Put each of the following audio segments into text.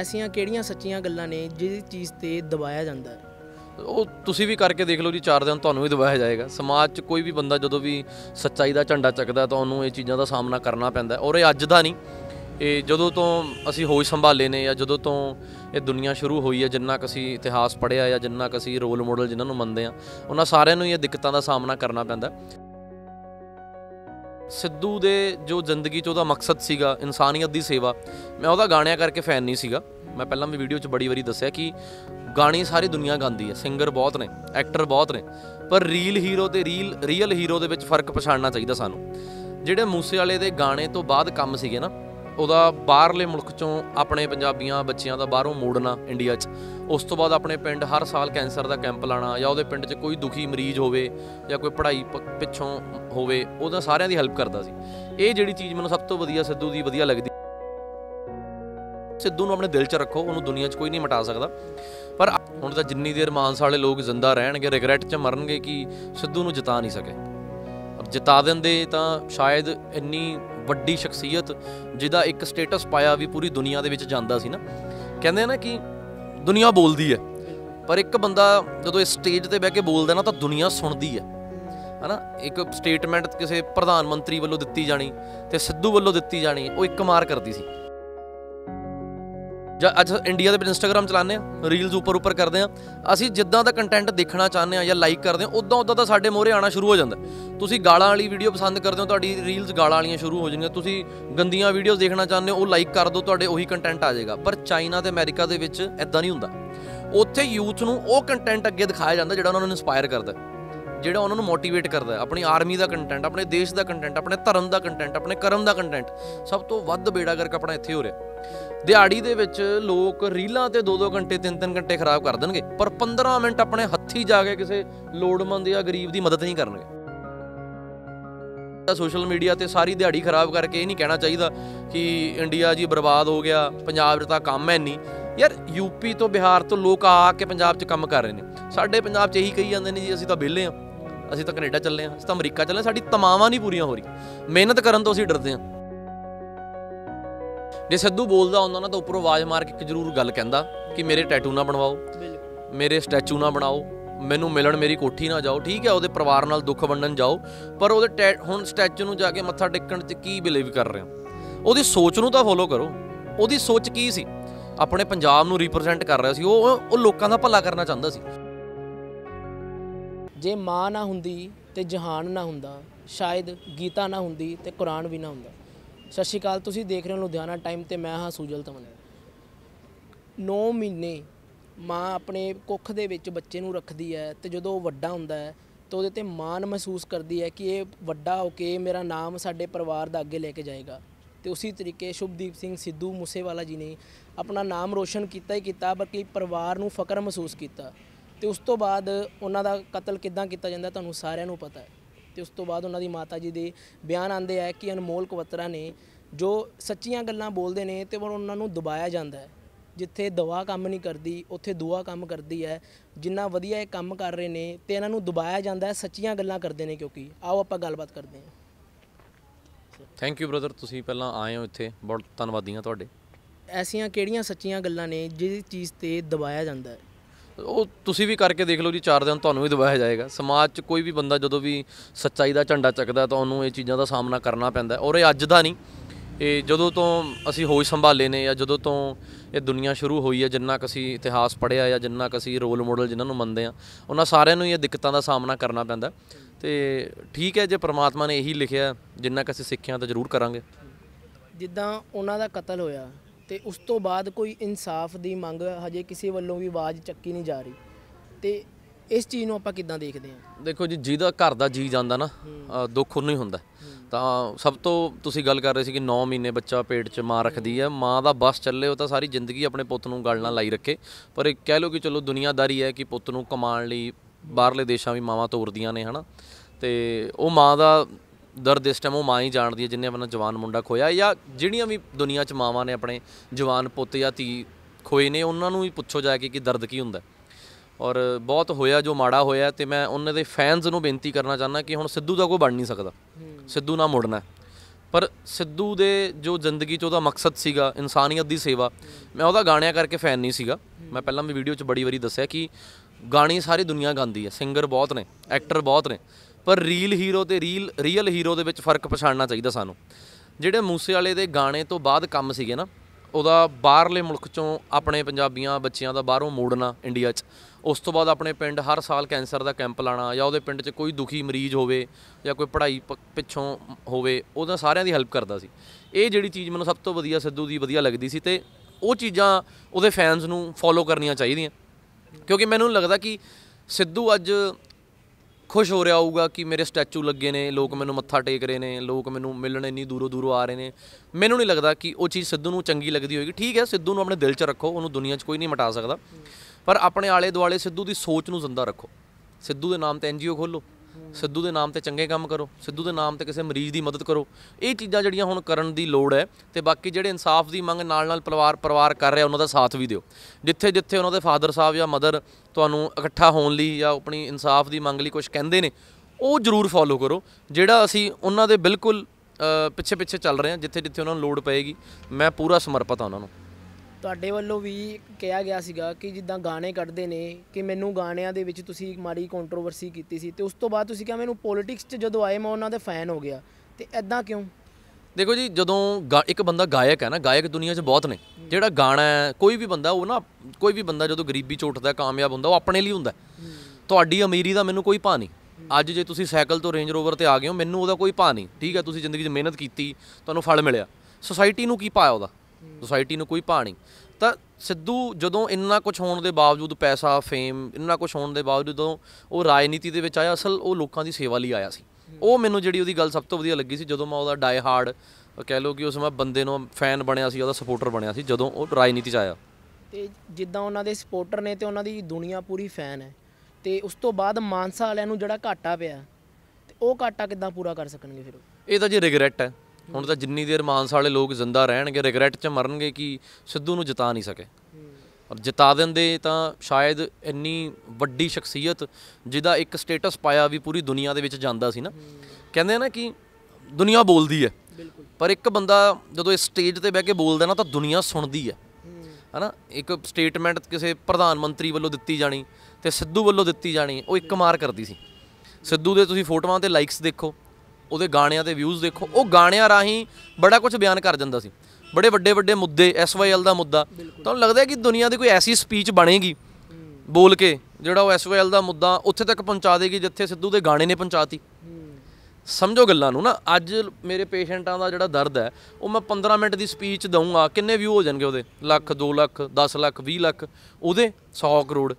ਐਸੀਆਂ ਕਿਹੜੀਆਂ ਸੱਚੀਆਂ ਗੱਲਾਂ ਨੇ ਜਿਹੜੀ ਚੀਜ਼ ਤੇ ਦਬਾਇਆ ਜਾਂਦਾ ਹੈ ਉਹ ਤੁਸੀਂ ਵੀ ਕਰਕੇ ਦੇਖ ਲਓ ਜੀ ਚਾਰ ਦਿਨ ਤੁਹਾਨੂੰ ਵੀ ਦਬਾਇਆ ਜਾਏਗਾ ਸਮਾਜ 'ਚ ਕੋਈ ਵੀ ਬੰਦਾ ਜਦੋਂ ਵੀ ਸੱਚਾਈ ਦਾ ਝੰਡਾ ਚੱਕਦਾ ਤਾਂ ਉਹਨੂੰ ਇਹ ਚੀਜ਼ਾਂ ਦਾ ਸਾਹਮਣਾ ਕਰਨਾ ਪੈਂਦਾ ਔਰ ਇਹ ਅੱਜ ਦਾ ਨਹੀਂ ਇਹ ਜਦੋਂ ਤੋਂ ਅਸੀਂ ਹੋਸ਼ ਸੰਭਾਲੇ ਨੇ ਜਾਂ ਜਦੋਂ ਤੋਂ ਇਹ ਦੁਨੀਆ ਸ਼ੁਰੂ ਹੋਈ ਹੈ ਜਿੰਨਾ ਕ ਅਸੀਂ ਇਤਿਹਾਸ ਪੜ੍ਹਿਆ ਜਾਂ ਜਿੰਨਾ ਕ ਅਸੀਂ ਰੋਲ ਮਾਡਲ ਜਿਨ੍ਹਾਂ ਨੂੰ ਮੰਨਦੇ ਆ ਉਹਨਾਂ ਸਾਰਿਆਂ ਨੂੰ ਇਹ ਦਿੱਕਤਾਂ ਦਾ ਸਾਹਮਣਾ ਕਰਨਾ ਪੈਂਦਾ ਸਿੱਧੂ ਦੇ ਜੋ ਜ਼ਿੰਦਗੀ 'ਚ ਉਹਦਾ ਮਕਸਦ ਸੀਗਾ ਇਨਸਾਨੀਅਤ ਦੀ ਸੇਵਾ ਮੈਂ ਉਹਦਾ ਗਾਣਿਆਂ ਕਰਕੇ ਫੈਨ ਨਹੀਂ ਸੀਗਾ ਮੈਂ ਪਹਿਲਾਂ ਵੀ ਵੀਡੀਓ 'ਚ ਬੜੀ ਵਾਰੀ ਦੱਸਿਆ ਕਿ ਗਾਣੇ ਸਾਰੀ ਦੁਨੀਆ ਗਾਉਂਦੀ ਹੈ ਸਿੰਗਰ ਬਹੁਤ ਨੇ ਐਕਟਰ ਬਹੁਤ ਨੇ ਪਰ ਰੀਲ ਹੀਰੋ ਤੇ ਰੀਲ ਰੀਅਲ ਹੀਰੋ ਦੇ ਵਿੱਚ ਫਰਕ ਪਛਾਣਨਾ ਚਾਹੀਦਾ ਸਾਨੂੰ ਜਿਹੜੇ ਮੂਸੇ ਵਾਲੇ ਦੇ ਗਾਣੇ ਤੋਂ ਬਾਅਦ ਕੰਮ ਸੀਗੇ ਨਾ ਉਹਦਾ ਬਾਹਰਲੇ ਮੁਲਕ ਚੋਂ ਆਪਣੇ ਪੰਜਾਬੀਆਂ ਬੱਚਿਆਂ ਦਾ ਬਾਹਰੋਂ ਮੋੜਨਾ ਇੰਡੀਆ 'ਚ ਉਸ ਤੋਂ ਬਾਅਦ ਆਪਣੇ ਪਿੰਡ ਹਰ ਸਾਲ ਕੈਂਸਰ ਦਾ ਕੈਂਪ ਲਾਣਾ ਜਾਂ ਉਹਦੇ ਪਿੰਡ 'ਚ ਕੋਈ ਦੁਖੀ ਮਰੀਜ਼ ਹੋਵੇ ਜਾਂ ਕੋਈ ਪੜ੍ਹਾਈ ਪਿੱਛੋਂ ਹੋਵੇ ਉਹਦਾ ਸਾਰਿਆਂ ਦੀ ਹੈਲਪ ਕਰਦਾ ਸੀ ਇਹ ਜਿਹੜੀ ਚੀਜ਼ ਮੈਨੂੰ ਸਭ ਤੋਂ ਵਧੀਆ ਸਿੱਧੂ ਦੀ ਵਧੀਆ ਲੱਗਦੀ ਸਿੱਧੂ ਨੂੰ ਆਪਣੇ ਦਿਲ 'ਚ ਰੱਖੋ ਉਹਨੂੰ ਦੁਨੀਆ 'ਚ ਕੋਈ ਨਹੀਂ ਮਿਟਾ ਸਕਦਾ ਪਰ ਹੁਣ ਤਾਂ ਜਿੰਨੀ ਦੇਰ ਮਾਨਸ ਵਾਲੇ ਲੋਕ ਜ਼ਿੰਦਾ ਰਹਿਣਗੇ ਰਿਗਰੈਟ 'ਚ ਮਰਨਗੇ ਕਿ ਸਿੱਧੂ ਨੂੰ ਜਿਤਾ ਨਹੀਂ ਸਕੇ ਜਿਤਾ ਦਿੰਦੇ ਤਾਂ ਸ਼ਾਇਦ ਇੰਨੀ ਵੱਡੀ ਸ਼ਖਸੀਅਤ ਜਿਹਦਾ ਇੱਕ ਸਟੇਟਸ ਪਾਇਆ ਵੀ ਪੂਰੀ ਦੁਨੀਆ ਦੇ ਵਿੱਚ ਜਾਂਦਾ ਸੀ ਨਾ ਕਹਿੰਦੇ ਨਾ ਕਿ ਦੁਨੀਆ ਬੋਲਦੀ ਹੈ ਪਰ ਇੱਕ ਬੰਦਾ ਜਦੋਂ ਇਸ ਸਟੇਜ ਤੇ ਬਹਿ ਕੇ ਬੋਲਦਾ ਨਾ ਤਾਂ ਦੁਨੀਆ ਸੁਣਦੀ ਹੈ ਹਨਾ ਇੱਕ ਸਟੇਟਮੈਂਟ ਕਿਸੇ ਪ੍ਰਧਾਨ ਮੰਤਰੀ ਵੱਲੋਂ ਦਿੱਤੀ ਜਾਣੀ ਤੇ ਸਿੱਧੂ ਵੱਲੋਂ ਦਿੱਤੀ ਜਾਣੀ ਉਹ ਇੱਕ ਮਾਰ ਕਰਦੀ ਸੀ ਜਾਂ ਅੱਜ ਇੰਡੀਆ ਦੇ ਵਿੱਚ ਇੰਸਟਾਗ੍ਰam ਚਲਾਉਂਦੇ ਆ ਰੀਲਸ ਉੱਪਰ ਉੱਪਰ ਕਰਦੇ ਆ ਅਸੀਂ ਜਿੱਦਾਂ ਦਾ ਕੰਟੈਂਟ ਦੇਖਣਾ ਚਾਹੁੰਦੇ ਆ ਜਾਂ ਲਾਈਕ ਕਰਦੇ ਆ ਉਦਾਂ ਉਦਾਂ ਤਾਂ ਸਾਡੇ ਮੋਹਰੇ ਆਣਾ ਸ਼ੁਰੂ ਹੋ ਜਾਂਦਾ ਤੁਸੀਂ ਗਾਲਾਂ ਵਾਲੀ ਵੀਡੀਓ ਪਸੰਦ ਕਰਦੇ ਹੋ ਤੁਹਾਡੀ ਰੀਲਸ ਗਾਲਾਂ ਵਾਲੀਆਂ ਸ਼ੁਰੂ ਹੋ ਜਾਣਗੀਆਂ ਤੁਸੀਂ ਗੰਦੀਆਂ ਵੀਡੀਓਜ਼ ਦੇਖਣਾ ਚਾਹੁੰਦੇ ਹੋ ਉਹ ਲਾਈਕ ਕਰ ਦਿਓ ਤੁਹਾਡੇ ਉਹੀ ਕੰਟੈਂਟ ਆ ਜਾਏਗਾ ਪਰ ਚਾਈਨਾ ਤੇ ਅਮਰੀਕਾ ਦੇ ਵਿੱਚ ਐਦਾਂ ਨਹੀਂ ਹੁੰਦਾ ਉੱਥੇ ਯੂਥ ਨੂੰ ਉਹ ਕੰਟੈਂਟ ਅੱਗੇ ਦਿਖਾਇਆ ਜਾਂਦਾ ਜਿਹੜਾ ਉਹਨਾਂ ਨੂੰ ਇਨਸਪਾਇਰ ਕਰਦਾ ਜਿਹੜਾ ਉਹਨਾਂ ਨੂੰ ਮੋਟੀਵੇਟ ਕਰਦਾ ਆਪਣੀ ਆਰਮੀ ਦਾ ਕੰਟੈਂਟ ਆਪਣੇ ਦੇਸ਼ ਦਾ ਕੰਟੈਂਟ ਆਪਣੇ ਧਰਮ ਦਾ ਕੰਟੈਂਟ ਆਪਣੇ ਕਰਮ ਦਾ ਕੰਟੈਂਟ ਸਭ ਤੋਂ ਵੱਧ ਬੇੜਾ ਕਰਕੇ ਆਪਣਾ ਇੱਥੇ ਹੋ ਰਿਹਾ ਦਿਹਾੜੀ ਦੇ ਵਿੱਚ ਲੋਕ ਰੀਲਾਂ ਤੇ 2-2 ਘੰਟੇ 3-3 ਘੰਟੇ ਖਰਾਬ ਕਰ ਦੇਣਗੇ ਪਰ 15 ਮਿੰਟ ਆਪਣੇ ਹੱਥੀ ਜਾ ਕੇ ਕਿਸੇ ਲੋੜਮੰਦ ਜਾਂ ਗਰੀਬ ਦੀ ਮਦਦ ਨਹੀਂ ਕਰਨਗੇ ਤਾਂ ਸੋਸ਼ਲ ਮੀਡੀਆ ਤੇ ਸਾਰੀ ਦਿਹਾੜੀ ਖਰਾਬ ਕਰਕੇ ਇਹ ਨਹੀਂ ਕਹਿਣਾ ਚਾਹੀਦਾ ਕਿ ਇੰਡੀਆ ਜੀ ਬਰਬਾਦ ਹੋ ਗਿਆ ਪੰਜਾਬ 'ਚ ਤਾਂ ਕੰਮ ਹੈ ਨਹੀਂ ਯਾਰ ਯੂਪੀ ਤੋਂ ਬਿਹਾਰ ਤੋਂ ਲੋਕ ਆ ਕੇ ਪੰਜਾਬ 'ਚ ਕੰਮ ਕਰ ਰਹੇ ਨੇ ਸਾਡੇ ਪੰਜਾਬ 'ਚ ਇਹੀ ਕਹੀ ਜਾਂਦੇ ਨੇ ਜੀ ਅਸੀਂ ਤਾਂ ਵਿਹਲੇ ਆ ਅਸੀਂ ਤਾਂ ਕੈਨੇਡਾ ਚੱਲੇ ਆ ਅਸੀਂ ਤਾਂ ਅਮਰੀਕਾ ਚੱਲੇ ਸਾਡੀ ਤਮਾਵਾਂ ਨਹੀਂ ਪੂਰੀਆਂ ਹੋ ਰਹੀ ਮਿਹਨਤ ਕਰਨ ਤੋਂ ਅਸੀਂ ਡਰਦੇ ਆ ਜੇ ਸਿੱਧੂ ਬੋਲਦਾ ਹੁੰਦਾ ਨਾ ਤਾਂ ਉੱਪਰੋਂ ਆਵਾਜ਼ ਮਾਰ ਕੇ ਇੱਕ ਜ਼ਰੂਰ ਗੱਲ ਕਹਿੰਦਾ ਕਿ ਮੇਰੇ ਟੈਟੂ ਨਾ ਬਣਵਾਓ ਮੇਰੇ ਸਟੈਚੂ ਨਾ ਬਣਾਓ ਮੈਨੂੰ ਮਿਲਣ ਮੇਰੀ ਕੋਠੀ ਨਾ ਜਾਓ ਠੀਕ ਹੈ ਉਹਦੇ ਪਰਿਵਾਰ ਨਾਲ ਦੁੱਖ ਵੰਡਣ ਜਾਓ ਪਰ ਉਹਦੇ ਹੁਣ ਸਟੈਚੂ ਨੂੰ ਜਾ ਕੇ ਮੱਥਾ ਟੇਕਣ 'ਚ ਕੀ ਬਿਲੀਵ ਕਰ ਰਹੇ ਹੋ ਉਹਦੀ ਸੋਚ ਨੂੰ ਤਾਂ ਫੋਲੋ ਕਰੋ ਉਹਦੀ ਸੋਚ ਕੀ ਸੀ ਆਪਣੇ ਪੰਜਾਬ ਨੂੰ ਰਿਪਰੈਜ਼ੈਂਟ ਕਰ ਰਿਹਾ ਸੀ ਉਹ ਉਹ ਲੋਕਾਂ ਦਾ ਭਲਾ ਕਰਨਾ ਚਾਹੁੰਦਾ ਸੀ ਜੇ ਮਾਂ ਨਾ ਹੁੰਦੀ ਤੇ ਜਹਾਨ ਨਾ ਹੁੰਦਾ ਸ਼ਾਇਦ ਗੀਤਾ ਨਾ ਹੁੰਦੀ ਤੇ ਕੁਰਾਨ ਵੀ ਨਾ ਹੁੰਦਾ ਸਤਿ ਸ਼੍ਰੀ ਅਕਾਲ ਤੁਸੀਂ ਦੇਖ ਰਹੇ ਹੋ ਲੁਧਿਆਣਾ ਟਾਈਮ ਤੇ ਮੈਂ ਹਾਂ ਸੂਜਲ ਤਮਨ 9 ਮਹੀਨੇ ਮਾਂ ਆਪਣੇ ਕੁੱਖ ਦੇ ਵਿੱਚ ਬੱਚੇ ਨੂੰ ਰੱਖਦੀ ਹੈ ਤੇ ਜਦੋਂ ਉਹ ਵੱਡਾ ਹੁੰਦਾ ਹੈ ਤਾਂ ਉਹਦੇ ਤੇ ਮਾਣ ਮਹਿਸੂਸ ਕਰਦੀ ਹੈ ਕਿ ਇਹ ਵੱਡਾ ਹੋ ਕੇ ਮੇਰਾ ਨਾਮ ਸਾਡੇ ਪਰਿਵਾਰ ਦਾ ਅੱਗੇ ਲੈ ਕੇ ਜਾਏਗਾ ਤੇ ਉਸੇ ਤਰੀਕੇ ਸ਼ੁਭਦੀਪ ਸਿੰਘ ਸਿੱਧੂ ਮੂਸੇਵਾਲਾ ਜੀ ਨੇ ਆਪਣਾ ਨਾਮ ਰੋਸ਼ਨ ਕੀਤਾ ਹੀ ਕੀਤਾ ਬਲਕਿ ਪਰਿਵਾਰ ਨੂੰ ਫਕਰ ਮਹਿਸੂਸ ਕੀਤਾ ਤੇ ਉਸ ਤੋਂ ਬਾਅਦ ਉਹਨਾਂ ਦਾ ਕਤਲ ਕਿਦਾਂ ਕੀਤਾ ਜਾਂਦਾ ਤੁਹਾਨੂੰ ਸਾਰਿਆਂ ਨੂੰ ਪਤਾ ਹੈ ਤੇ ਉਸ ਤੋਂ ਬਾਅਦ ਉਹਨਾਂ ਦੀ ਮਾਤਾ ਜੀ ਦੇ ਬਿਆਨ ਆਂਦੇ ਆ ਕਿ ਅਨਮੋਲ ਕਵਤਰਾ ਨੇ ਜੋ ਸੱਚੀਆਂ ਗੱਲਾਂ ਬੋਲਦੇ ਨੇ ਤੇ ਉਹਨਾਂ ਨੂੰ ਦਬਾਇਆ ਜਾਂਦਾ ਹੈ ਜਿੱਥੇ ਦਵਾ ਕੰਮ ਨਹੀਂ ਕਰਦੀ ਉੱਥੇ ਦੁਆ ਕੰਮ ਕਰਦੀ ਹੈ ਜਿੰਨਾ ਵਧੀਆ ਇਹ ਕੰਮ ਕਰ ਰਹੇ ਨੇ ਤੇ ਇਹਨਾਂ ਨੂੰ ਦਬਾਇਆ ਜਾਂਦਾ ਹੈ ਸੱਚੀਆਂ ਗੱਲਾਂ ਕਰਦੇ ਨੇ ਕਿਉਂਕਿ ਆਓ ਆਪਾਂ ਗੱਲਬਾਤ ਕਰਦੇ ਹਾਂ ਥੈਂਕ ਯੂ ਬ੍ਰਦਰ ਤੁਸੀਂ ਪਹਿਲਾਂ ਆਏ ਹੋ ਇੱਥੇ ਬਹੁਤ ਧੰਨਵਾਦੀਆਂ ਤੁਹਾਡੇ ਐਸੀਆਂ ਕਿਹੜੀਆਂ ਸੱਚੀਆਂ ਗੱਲਾਂ ਨੇ ਜਿਹਦੀ ਚੀਜ਼ ਤੇ ਦਬਾਇਆ ਜਾਂਦਾ ਹੈ ਉਹ ਤੁਸੀਂ ਵੀ ਕਰਕੇ ਦੇਖ ਲਓ ਜੀ ਚਾਰ ਦਿਨ ਤੁਹਾਨੂੰ ਵੀ ਦਵਾਇਆ ਜਾਏਗਾ ਸਮਾਜ 'ਚ ਕੋਈ ਵੀ ਬੰਦਾ ਜਦੋਂ ਵੀ ਸੱਚਾਈ ਦਾ ਝੰਡਾ ਚੱਕਦਾ ਤਾਂ ਉਹਨੂੰ ਇਹ ਚੀਜ਼ਾਂ ਦਾ ਸਾਹਮਣਾ ਕਰਨਾ ਪੈਂਦਾ ਔਰ ਇਹ ਅੱਜ ਦਾ ਨਹੀਂ ਇਹ ਜਦੋਂ ਤੋਂ ਅਸੀਂ ਹੋਸ਼ ਸੰਭਾਲੇ ਨੇ ਜਾਂ ਜਦੋਂ ਤੋਂ ਇਹ ਦੁਨੀਆ ਸ਼ੁਰੂ ਹੋਈ ਹੈ ਜਿੰਨਾ ਕ ਅਸੀਂ ਇਤਿਹਾਸ ਪੜ੍ਹਿਆ ਜਾਂ ਜਿੰਨਾ ਕ ਅਸੀਂ ਰੋਲ ਮਾਡਲ ਜਿਨ੍ਹਾਂ ਨੂੰ ਮੰਨਦੇ ਆ ਉਹਨਾਂ ਸਾਰਿਆਂ ਨੂੰ ਇਹ ਦਿੱਕਤਾਂ ਦਾ ਸਾਹਮਣਾ ਕਰਨਾ ਪੈਂਦਾ ਤੇ ਠੀਕ ਹੈ ਜੇ ਪ੍ਰਮਾਤਮਾ ਨੇ ਇਹੀ ਲਿਖਿਆ ਜਿੰਨਾ ਕ ਅਸੀਂ ਸਿੱਖਿਆ ਤਾਂ ਜ਼ਰੂਰ ਕਰਾਂਗੇ ਜਿੱਦਾਂ ਉਹਨਾਂ ਦਾ ਕਤਲ ਹੋਇਆ ਤੇ ਉਸ ਤੋਂ ਬਾਅਦ ਕੋਈ ਇਨਸਾਫ ਦੀ ਮੰਗ ਹਜੇ ਕਿਸੇ ਵੱਲੋਂ ਵੀ ਆਵਾਜ਼ ਚੱਕੀ ਨਹੀਂ ਜਾ ਰਹੀ ਤੇ ਇਸ ਚੀਜ਼ ਨੂੰ ਆਪਾਂ ਕਿੱਦਾਂ ਦੇਖਦੇ ਆਂ ਦੇਖੋ ਜੀ ਜਿਹਦਾ ਘਰ ਦਾ ਜੀ ਜਾਂਦਾ ਨਾ ਦੁੱਖ ਉਹਨੂੰ ਹੀ ਹੁੰਦਾ ਤਾਂ ਸਭ ਤੋਂ ਤੁਸੀਂ ਗੱਲ ਕਰ ਰਹੇ ਸੀ ਕਿ 9 ਮਹੀਨੇ ਬੱਚਾ ਪੇਟ 'ਚ ਮਾਂ ਰੱਖਦੀ ਹੈ ਮਾਂ ਦਾ ਬਸ ਚੱਲੇ ਉਹ ਤਾਂ ਸਾਰੀ ਜ਼ਿੰਦਗੀ ਆਪਣੇ ਪੁੱਤ ਨੂੰ ਗੱਲ ਨਾਲ ਲਾਈ ਰੱਖੇ ਪਰ ਇਹ ਕਹਿ ਲਓ ਕਿ ਚਲੋ ਦੁਨੀਆਦਾਰੀ ਹੈ ਕਿ ਪੁੱਤ ਨੂੰ ਕਮਾਉਣ ਲਈ ਬਾਹਰਲੇ ਦੇਸ਼ਾਂ ਵੀ ਮਾਵਾਂ ਤੋਰਦੀਆਂ ਨੇ ਹਨਾ ਤੇ ਉਹ ਮਾਂ ਦਾ ਦਰਦ ਇਸ ਟਾਈਮ ਉਹ ਮਾਂ ਹੀ ਜਾਣਦੀ ਹੈ ਜਿੰਨੇ ਆਪਣਾ ਜਵਾਨ ਮੁੰਡਾ ਖੋਇਆ ਜਾਂ ਜਿਹੜੀਆਂ ਵੀ ਦੁਨੀਆ 'ਚ ਮਾਵਾਂ ਨੇ ਆਪਣੇ ਜਵਾਨ ਪੁੱਤ ਜਾਂ ਧੀ ਖੋਏ ਨੇ ਉਹਨਾਂ ਨੂੰ ਵੀ ਪੁੱਛੋ ਜਾ ਕੇ ਕਿ ਦਰਦ ਕੀ ਹੁੰਦਾ ਔਰ ਬਹੁਤ ਹੋਇਆ ਜੋ ਮਾੜਾ ਹੋਇਆ ਤੇ ਮੈਂ ਉਹਨਾਂ ਦੇ ਫੈਨਸ ਨੂੰ ਬੇਨਤੀ ਕਰਨਾ ਚਾਹੁੰਦਾ ਕਿ ਹੁਣ ਸਿੱਧੂ ਦਾ ਕੋਈ ਬਣ ਨਹੀਂ ਸਕਦਾ ਸਿੱਧੂ ਨਾ ਮੁੜਨਾ ਪਰ ਸਿੱਧੂ ਦੇ ਜੋ ਜ਼ਿੰਦਗੀ 'ਚ ਉਹਦਾ ਮਕਸਦ ਸੀਗਾ ਇਨਸਾਨੀਅਤ ਦੀ ਸੇਵਾ ਮੈਂ ਉਹਦਾ ਗਾਣਿਆਂ ਕਰਕੇ ਫੈਨ ਨਹੀਂ ਸੀਗਾ ਮੈਂ ਪਹਿਲਾਂ ਵੀ ਵੀਡੀਓ 'ਚ ਬੜੀ ਵਾਰੀ ਦੱਸਿਆ ਕਿ ਗਾਣੇ ਸਾਰੀ ਦੁਨੀਆ ਗਾਉਂਦੀ ਹੈ ਸਿੰਗਰ ਬਹੁਤ ਨੇ ਐਕਟਰ ਬਹੁਤ ਨੇ ਪਰ ਰੀਲ ਹੀਰੋ ਤੇ ਰੀਲ ਰੀਅਲ ਹੀਰੋ ਦੇ ਵਿੱਚ ਫਰਕ ਪਛਾਣਨਾ ਚਾਹੀਦਾ ਸਾਨੂੰ ਜਿਹੜੇ ਮੂਸੇ ਵਾਲੇ ਦੇ ਗਾਣੇ ਤੋਂ ਬਾਅਦ ਕੰਮ ਸੀਗੇ ਨਾ ਉਹਦਾ ਬਾਹਰਲੇ ਮੁਲਕ ਚੋਂ ਆਪਣੇ ਪੰਜਾਬੀਆਂ ਬੱਚਿਆਂ ਦਾ ਬਾਹਰੋਂ ਮੋੜਨਾ ਇੰਡੀਆ 'ਚ ਉਸ ਤੋਂ ਬਾਅਦ ਆਪਣੇ ਪਿੰਡ ਹਰ ਸਾਲ ਕੈਂਸਰ ਦਾ ਕੈਂਪ ਲਾਣਾ ਜਾਂ ਉਹਦੇ ਪਿੰਡ 'ਚ ਕੋਈ ਦੁਖੀ ਮਰੀਜ਼ ਹੋਵੇ ਜਾਂ ਕੋਈ ਪੜ੍ਹਾਈ ਪਿੱਛੋਂ ਹੋਵੇ ਉਹਦਾ ਸਾਰਿਆਂ ਦੀ ਹੈਲਪ ਕਰਦਾ ਸੀ ਇਹ ਜਿਹੜੀ ਚੀਜ਼ ਮੈਨੂੰ ਸਭ ਤੋਂ ਵਧੀਆ ਸਿੱਧੂ ਦੀ ਵਧੀਆ ਲੱਗਦੀ ਸੀ ਤੇ ਉਹ ਚੀਜ਼ਾਂ ਉਹਦੇ ਫੈਨਸ ਨੂੰ ਫੋਲੋ ਕਰਨੀਆਂ ਚਾਹੀਦੀਆਂ ਕਿਉਂਕਿ ਮੈਨੂੰ ਲੱਗਦਾ ਕਿ ਸਿੱਧੂ ਅੱਜ ਖੁਸ਼ ਹੋ ਰਿਹਾ ਹੋਊਗਾ ਕਿ ਮੇਰੇ ਸਟੈਚੂ ਲੱਗੇ ਨੇ ਲੋਕ ਮੈਨੂੰ ਮੱਥਾ ਟੇਕ ਰਹੇ ਨੇ ਲੋਕ ਮੈਨੂੰ ਮਿਲਣ ਇੰਨੀ ਦੂਰੋਂ ਦੂਰੋਂ ਆ ਰਹੇ ਨੇ ਮੈਨੂੰ ਨਹੀਂ ਲੱਗਦਾ ਕਿ ਉਹ ਚੀਜ਼ ਸਿੱਧੂ ਨੂੰ ਚੰਗੀ ਲੱਗਦੀ ਹੋਏਗੀ ਠੀਕ ਹੈ ਸਿੱਧੂ ਨੂੰ ਆਪਣੇ ਦਿਲ 'ਚ ਰੱਖੋ ਉਹਨੂੰ ਦੁਨੀਆ 'ਚ ਕੋਈ ਨਹੀਂ ਮਟਾ ਸਕਦਾ ਪਰ ਆਪਣੇ ਆਲੇ ਦੁਆਲੇ ਸਿੱਧੂ ਦੀ ਸੋਚ ਨੂੰ ਜ਼ਿੰਦਾ ਰੱਖੋ ਸਿੱਧੂ ਦੇ ਨਾਮ ਤੇ ਐਨਜੀਓ ਖੋਲੋ ਸਿੱਧੂ ਦੇ ਨਾਮ ਤੇ ਚੰਗੇ ਕੰਮ ਕਰੋ ਸਿੱਧੂ ਦੇ ਨਾਮ ਤੇ ਕਿਸੇ ਮਰੀਜ਼ ਦੀ ਮਦਦ ਕਰੋ ਇਹ ਚੀਜ਼ਾਂ ਜਿਹੜੀਆਂ ਹੁਣ ਕਰਨ ਦੀ ਲੋੜ ਹੈ ਤੇ ਬਾਕੀ ਜਿਹੜੇ ਇਨਸਾਫ ਦੀ ਮੰਗ ਨਾਲ ਨਾਲ ਪਰਿਵਾਰ ਪਰਿਵਾਰ ਕਰ ਰਿਹਾ ਉਹਨਾਂ ਦਾ ਸਾਥ ਵੀ ਦਿਓ ਜਿੱਥੇ ਜਿੱਥੇ ਉਹਨਾਂ ਦੇ ਫਾਦਰ ਸਾਹਿਬ ਜਾਂ ਮਦਰ ਤੁਹਾਨੂੰ ਇਕੱਠਾ ਹੋਣ ਲਈ ਜਾਂ ਆਪਣੀ ਇਨਸਾਫ ਦੀ ਮੰਗ ਲਈ ਕੁਝ ਕਹਿੰਦੇ ਨੇ ਉਹ ਜ਼ਰੂਰ ਫੋਲੋ ਕਰੋ ਜਿਹੜਾ ਅਸੀਂ ਉਹਨਾਂ ਦੇ ਬਿਲਕੁਲ ਪਿੱਛੇ ਪਿੱਛੇ ਚੱਲ ਰਹੇ ਹਾਂ ਜਿੱਥੇ ਜਿੱਥੇ ਉਹਨਾਂ ਨੂੰ ਲੋੜ ਪਏਗੀ ਮੈਂ ਪੂਰਾ ਸਮਰਪਿਤ ਹਾਂ ਉਹਨਾਂ ਨੂੰ ਤੁਹਾਡੇ ਵੱਲੋਂ ਵੀ ਕਿਹਾ ਗਿਆ ਸੀਗਾ ਕਿ ਜਿੱਦਾਂ ਗਾਣੇ ਕੱਢਦੇ ਨੇ ਕਿ ਮੈਨੂੰ ਗਾਣਿਆਂ ਦੇ ਵਿੱਚ ਤੁਸੀਂ ਮਾੜੀ ਕੰਟਰੋਵਰਸੀ ਕੀਤੀ ਸੀ ਤੇ ਉਸ ਤੋਂ ਬਾਅਦ ਤੁਸੀਂ ਕਿਹਾ ਮੈਨੂੰ ਪੋਲਿਟਿਕਸ 'ਚ ਜਦੋਂ ਆਏ ਮੈਂ ਉਹਨਾਂ ਦੇ ਫੈਨ ਹੋ ਗਿਆ ਤੇ ਐਦਾਂ ਕਿਉਂ ਦੇਖੋ ਜੀ ਜਦੋਂ ਇੱਕ ਬੰਦਾ ਗਾਇਕ ਹੈ ਨਾ ਗਾਇਕ ਦੁਨੀਆ 'ਚ ਬਹੁਤ ਨੇ ਜਿਹੜਾ ਗਾਣਾ ਹੈ ਕੋਈ ਵੀ ਬੰਦਾ ਉਹ ਨਾ ਕੋਈ ਵੀ ਬੰਦਾ ਜਦੋਂ ਗਰੀਬੀ 'ਚ ਉੱਠਦਾ ਕਾਮਯਾਬ ਹੁੰਦਾ ਉਹ ਆਪਣੇ ਲਈ ਹੁੰਦਾ ਤੁਹਾਡੀ ਅਮੀਰੀ ਦਾ ਮੈਨੂੰ ਕੋਈ ਭਾ ਨਹੀਂ ਅੱਜ ਜੇ ਤੁਸੀਂ ਸਾਈਕਲ ਤੋਂ ਰੇਂਜ ਰੋਵਰ ਤੇ ਆ ਗਏ ਹੋ ਮੈਨੂੰ ਉਹਦਾ ਕੋਈ ਭਾ ਨਹੀਂ ਠੀਕ ਹੈ ਤੁਸੀਂ ਜ਼ਿੰਦਗੀ 'ਚ ਮਿਹਨਤ ਕੀਤੀ ਤੁਹਾਨੂੰ ਫਲ ਮਿਲਿਆ ਸੋਸਾਇਟੀ ਨੂੰ ਕੀ ਪਾਇਆ ਉਹਦਾ ਸੋਸਾਇਟੀ ਨੂੰ ਕੋਈ ਪਾਣੀ ਤਾਂ ਸਿੱਧੂ ਜਦੋਂ ਇੰਨਾ ਕੁਝ ਹੋਣ ਦੇ ਬਾਵਜੂਦ ਪੈਸਾ ਫੇਮ ਇੰਨਾ ਕੁਝ ਹੋਣ ਦੇ ਬਾਵਜੂਦ ਜਦੋਂ ਉਹ ਰਾਜਨੀਤੀ ਦੇ ਵਿੱਚ ਆਇਆ ਅਸਲ ਉਹ ਲੋਕਾਂ ਦੀ ਸੇਵਾ ਲਈ ਆਇਆ ਸੀ ਉਹ ਮੈਨੂੰ ਜਿਹੜੀ ਉਹਦੀ ਗੱਲ ਸਭ ਤੋਂ ਵਧੀਆ ਲੱਗੀ ਸੀ ਜਦੋਂ ਮੈਂ ਉਹਦਾ ਡਾਈ ਹਾਰਡ ਕਹਿ ਲਓ ਕਿ ਉਸ ਮੈਂ ਬੰਦੇ ਨੂੰ ਫੈਨ ਬਣਿਆ ਸੀ ਉਹਦਾ ਸਪੋਰਟਰ ਬਣਿਆ ਸੀ ਜਦੋਂ ਉਹ ਰਾਜਨੀਤੀ 'ਚ ਆਇਆ ਤੇ ਜਿੱਦਾਂ ਉਹਨਾਂ ਦੇ ਸਪੋਰਟਰ ਨੇ ਤੇ ਉਹਨਾਂ ਦੀ ਦੁਨੀਆ ਪੂਰੀ ਫੈਨ ਹੈ ਤੇ ਉਸ ਤੋਂ ਬਾਅਦ ਮਾਨਸਾ ਵਾਲਿਆਂ ਨੂੰ ਜਿਹੜਾ ਘਾਟਾ ਪਿਆ ਤੇ ਉਹ ਘਾਟਾ ਕਿੱਦਾਂ ਪੂਰਾ ਕਰ ਸਕਣਗੇ ਫਿਰ ਇਹ ਤਾਂ ਜੀ ਰਿਗਰੈਟ ਹੈ ਹੁਣ ਤਾਂ ਜਿੰਨੀ ਦੇਰ ਮਾਨਸਾ ਵਾਲੇ ਲੋਕ ਜ਼ਿੰਦਾ ਰਹਿਣਗੇ ਰਿਗਰੈਟ 'ਚ ਮਰਨਗੇ ਕਿ ਸਿੱਧੂ ਨੂੰ ਜਿਤਾ ਨਹੀਂ ਸਕੇ ਔਰ ਜਿਤਾ ਦਿੰਦੇ ਤਾਂ ਸ਼ਾਇਦ ਇੰਨੀ ਵੱਡੀ ਸ਼ਖਸੀਅਤ ਜਿਹਦਾ ਇੱਕ ਸਟੇਟਸ ਪਾਇਆ ਵੀ ਪੂਰੀ ਦੁਨੀਆ ਦੇ ਵਿੱਚ ਜਾਂਦਾ ਸੀ ਨਾ ਕਹਿੰਦੇ ਨਾ ਕਿ ਦੁਨੀਆ ਬੋਲਦੀ ਹੈ ਪਰ ਇੱਕ ਬੰਦਾ ਜਦੋਂ ਇਸ ਸਟੇਜ ਤੇ ਬਹਿ ਕੇ ਬੋਲਦਾ ਨਾ ਤਾਂ ਦੁਨੀਆ ਸੁਣਦੀ ਹੈ ਹਨਾ ਇੱਕ ਸਟੇਟਮੈਂਟ ਕਿਸੇ ਪ੍ਰਧਾਨ ਮੰਤਰੀ ਵੱਲੋਂ ਦਿੱਤੀ ਜਾਣੀ ਤੇ ਸਿੱਧੂ ਵੱਲੋਂ ਦਿੱਤੀ ਜਾਣੀ ਉਹ ਇੱਕ ਮਾਰ ਕਰਦੀ ਸੀ ਸਿੱਧੂ ਦੇ ਤੁਸੀਂ ਫੋਟੋਆਂ ਤੇ ਲਾਈਕਸ ਦੇਖੋ ਉਹਦੇ ਗਾਣਿਆਂ ਦੇ ਵਿਊਜ਼ ਦੇਖੋ ਉਹ ਗਾਣਿਆਂ ਰਾਹੀਂ ਬੜਾ ਕੁਝ ਬਿਆਨ ਕਰ ਜਾਂਦਾ ਸੀ ਬੜੇ ਵੱਡੇ ਵੱਡੇ ਮੁੱਦੇ ਐਸਵਾਈਐਲ ਦਾ ਮੁੱਦਾ ਤੁਹਾਨੂੰ ਲੱਗਦਾ ਕਿ ਦੁਨੀਆ ਦੀ ਕੋਈ ਐਸੀ ਸਪੀਚ ਬਣੇਗੀ ਬੋਲ ਕੇ ਜਿਹੜਾ ਉਹ ਐਸਵਾਈਐਲ ਦਾ ਮੁੱਦਾ ਉੱਥੇ ਤੱਕ ਪਹੁੰਚਾ ਦੇਗੀ ਜਿੱਥੇ ਸਿੱਧੂ ਦੇ ਗਾਣੇ ਨੇ ਪਹੁੰਚਾਤੀ ਸਮਝੋ ਗੱਲਾਂ ਨੂੰ ਨਾ ਅੱਜ ਮੇਰੇ ਪੇਸ਼ੈਂਟਾਂ ਦਾ ਜਿਹੜਾ ਦਰਦ ਹੈ ਉਹ ਮੈਂ 15 ਮਿੰਟ ਦੀ ਸਪੀਚ ਦਊਂਗਾ ਕਿੰਨੇ ਵਿਊ ਹੋ ਜਾਣਗੇ ਉਹਦੇ ਲੱਖ 2 ਲੱਖ 10 ਲੱਖ 20 ਲੱਖ ਉਹਦੇ 100 ਕਰੋੜ